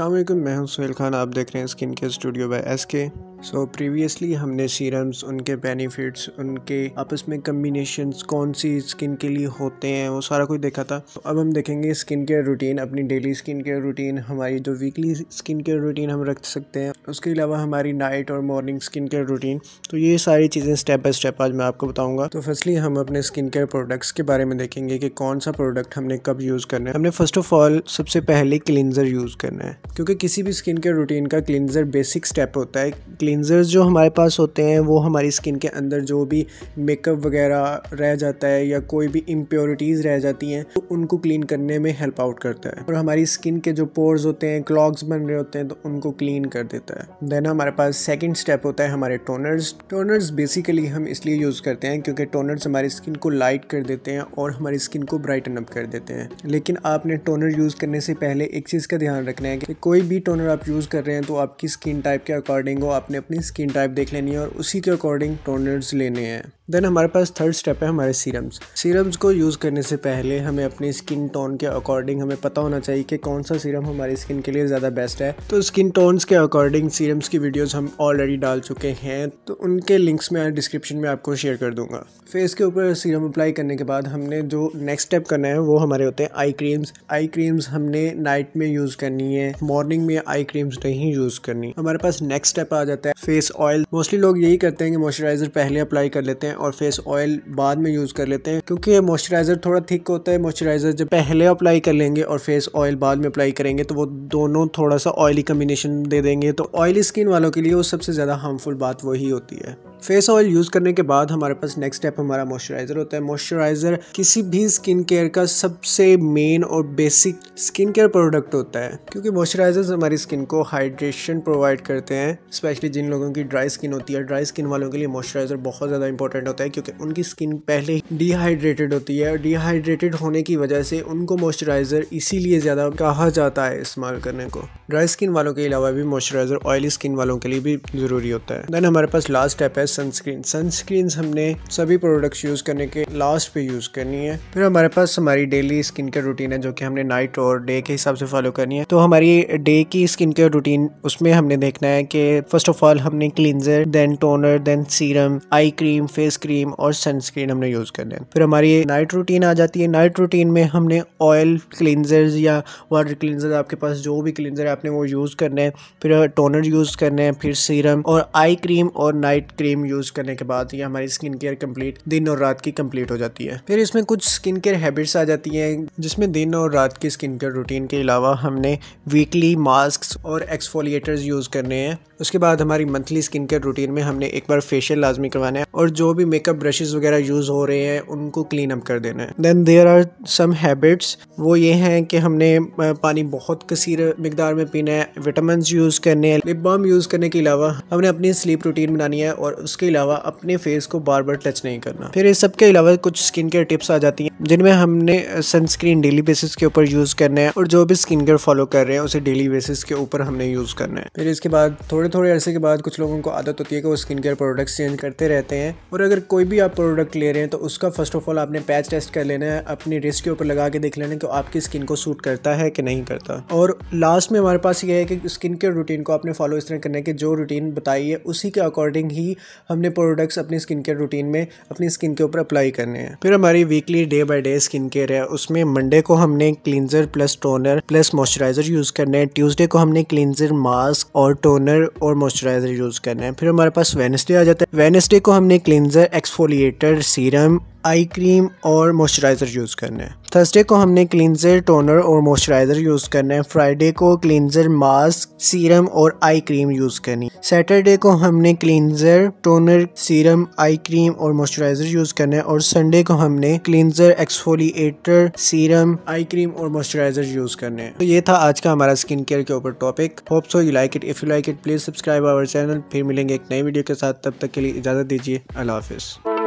अल्लाम मैं हूं सुहेल खान आप देख रहे हैं स्किन के studio by S K so so previously हमने सीरम्स उनके बेनिफिट्स उनके आपस में कम्बिनेशन कौन सी स्किन के लिए होते हैं वो सारा कुछ देखा था तो अब हम देखेंगे स्किन केयर रूटीन अपनी डेली स्किन केयर रूटीन हमारी जो वीकली स्किन केयर रूटीन हम रख सकते हैं उसके अलावा हमारी नाइट और मॉर्निंग स्किन केयर रूटीन तो ये सारी चीज़ें स्टेप बाई स्टेप आज मैं आपको बताऊँगा तो फर्स्टली हम अपने स्किन केयर प्रोडक्ट्स के बारे में देखेंगे कि कौन सा प्रोडक्ट हमने कब यूज़ करना है हमने फर्स्ट ऑफ ऑल सबसे पहले क्लिनजर यूज़ करना है क्योंकि किसी भी स्किन केयर रूटीन का क्लिनजर बेसिक स्टेप होता है क्लिनज़र्स जो हमारे पास होते हैं वो हमारी स्किन के अंदर जो भी मेकअप वगैरह रह जाता है या कोई भी इम्प्योरिटीज़ रह जाती हैं तो उनको क्लीन करने में हेल्प आउट करता है और हमारी स्किन के जो पोर्स होते हैं क्लॉग्स बन रहे होते हैं तो उनको क्लीन कर देता है देन हमारे पास सेकेंड स्टेप होता है हमारे टोनर्स टोनर्स बेसिकली हम इसलिए यूज़ करते हैं क्योंकि टोनर्स हमारी स्किन को लाइट कर देते हैं और हमारी स्किन को ब्राइटन अप कर देते हैं लेकिन आपने टोनर यूज़ करने से पहले एक चीज़ का ध्यान रखना है कि कोई भी टोनर आप यूज़ कर रहे हैं तो आपकी स्किन टाइप के अकॉर्डिंग हो आपने अपनी स्किन टाइप देख लेनी है और उसी के अकॉर्डिंग टोनर्स लेने हैं देन हमारे पास थर्ड स्टेप है हमारे सीरम्स सीरम्स को यूज़ करने से पहले हमें अपनी स्किन टोन के अकॉर्डिंग हमें पता होना चाहिए कि कौन सा सीरम हमारी स्किन के लिए ज़्यादा बेस्ट है तो स्किन टोन्स के अकॉर्डिंग सीरम्स की वीडियोस हम ऑलरेडी डाल चुके हैं तो उनके लिंक्स मैं डिस्क्रिप्शन में आपको शेयर कर दूंगा फेस के ऊपर सीरम अप्लाई करने के बाद हमने जो नेक्स्ट स्टेप करना है वो हमारे होते हैं आई क्रीम्स आई क्रीम्स हमने नाइट में यूज़ करनी है मॉर्निंग में आई क्रीम्स नहीं यूज़ करनी हमारे पास नेक्स्ट स्टेप आ जाता है फेस ऑयल मोस्टली लोग यही करते हैं कि मॉइस्चराइजर पहले अप्लाई कर लेते हैं और फेस ऑयल बाद में यूज़ कर लेते हैं क्योंकि ये मॉइस्चराइज़र थोड़ा थिक होता है मॉइस्चराइज़र जब पहले अप्लाई कर लेंगे और फेस ऑयल बाद में अप्लाई करेंगे तो वो दोनों थोड़ा सा ऑयली कम्बिनेशन दे देंगे तो ऑयली स्किन वालों के लिए वो सबसे ज़्यादा हार्मफुल बात वही होती है फेस ऑयल यूज़ करने के बाद हमारे पास नेक्स्ट स्टेप हमारा मॉइस्चराइज़र होता है मॉइस्चराइज़र किसी भी स्किन केयर का सबसे मेन और बेसिक स्किन केयर प्रोडक्ट होता है क्योंकि मॉइस्चराइजर हमारी स्किन को हाइड्रेशन प्रोवाइड करते हैं स्पेशली जिन लोगों की ड्राई स्किन होती है ड्राई स्किन वालों के लिए मॉइस्चराइज़र बहुत ज़्यादा इंपॉर्टेंट होता है क्योंकि उनकी स्किन पहले डिहाइड्रेटेड होती है और डिहाइड्रेटेड होने की वजह से उनको मॉइस्चराइज़र इसीलिए ज़्यादा कहा जाता है इस्तेमाल करने को ड्राई स्किन वालों के अलावा भी मॉइस्चराइज़र ऑयली स्किन वालों के लिए भी ज़रूरी होता है देन हमारे पास लास्ट स्टेप है सनस्क्रीन सनस्क्रीन हमने सभी प्रोडक्ट्स यूज़ करने के लास्ट पे यूज़ करनी है फिर हमारे पास हमारी डेली स्किन केयर रूटीन है जो कि हमने नाइट और डे के हिसाब से फॉलो करनी है तो हमारी डे की स्किन केयर रूटीन उसमें हमने देखना है कि फर्स्ट ऑफ ऑल हमने cleanser then toner then serum eye cream face cream और सनस्क्रीन हमने यूज़ करना है फिर हमारी नाइट रूटीन आ जाती है नाइट रूटीन में हमने ऑयल क्लिनजर या वाटर क्लिनजर आपके पास जो भी क्लिनजर है आपने वो यूज़ करना है फिर टोनर यूज़ करना है फिर सीरम और आई क्रीम और नाइट क्रीम क्रीम यूज़ करने के बाद ये हमारी स्किन केयर कम्प्लीट दिन और रात की कम्प्लीट हो जाती है फिर इसमें कुछ स्किन केयर हैबिट्स आ जाती हैं जिसमें दिन और रात की स्किन केयर रूटीन के अलावा हमने वीकली मास्क और एक्सफोलिएटर्स यूज़ करने हैं उसके बाद हमारी मंथली स्किन केयर रूटीन में हमने एक बार फेशियल लाजमी करवाना है और जो भी मेकअप ब्रशेज़ वगैरह यूज़ हो रहे हैं उनको क्लीन अप कर देना है then there are some habits वो ये हैं कि हमने पानी बहुत कसीर मकदार में पीना है विटामिन यूज़ करने हैं लिप बाम यूज़ करने के अलावा हमने अपनी स्लीप रूटीन बनानी है और उसके अलावा अपने फेस को बार बार टच नहीं करना फिर इस सब के अलावा कुछ स्किन केयर टिप्स आ जाती हैं जिनमें हमने सनस्क्रीन डेली बेसिस के ऊपर यूज़ करना है और जो भी स्किन केयर फॉलो कर रहे हैं उसे डेली बेसिस के ऊपर हमने यूज़ करना है फिर इसके बाद थोड़े थोड़े अरसे के बाद कुछ लोगों को आदत होती है कि वो स्किन केयर प्रोडक्ट्स चेंज करते रहते हैं और अगर कोई भी आप प्रोडक्ट ले रहे हैं तो उसका फर्स्ट ऑफ ऑल आपने पैच टेस्ट कर लेना है अपनी रिस्क के ऊपर लगा के देख लेना है कि आपकी स्किन को सूट करता है कि नहीं करता और लास्ट में हमारे पास ये है कि स्किन केयर रूटीन को आपने फॉलो इस तरह करना है कि जो रूटीन बताई है उसी के अकॉर्डिंग ही हमने प्रोडक्ट्स अपनी स्किन केयर रूटीन में अपनी स्किन के ऊपर अप्लाई करने हैं फिर हमारी weekly day by day skin care है उसमें मंडे को हमने cleanser plus toner plus moisturiser use करना है ट्यूजडे को हमने क्लिनजर मास्क और टोनर और मॉइस्चराइजर यूज़ करना है फिर हमारे पास वेनसडे आ जाता है वेनसडे को हमने cleanser exfoliator serum eye cream और मॉइस्चराइज़र यूज़ करना है थर्सडे को हमने क्लिनजर टोनर और मॉइस्चराइजर यूज़ करना है फ्राइडे को क्लिनजर मास्क सीरम और आई क्रीम यूज़ करनी सैटरडे को हमने cleanser toner serum eye cream और मॉइस्चराइजर यूज़ करना है और संडे को हमने cleanser exfoliator serum eye cream और मॉइस्चराइजर यूज़ करने है तो ये था आज का हमारा स्किन केयर के ऊपर topic hope so you like it if you like it please subscribe our channel फिर मिलेंगे एक नई वीडियो के साथ तब तक के लिए इजाज़त दीजिए अल्लाह हाफिज़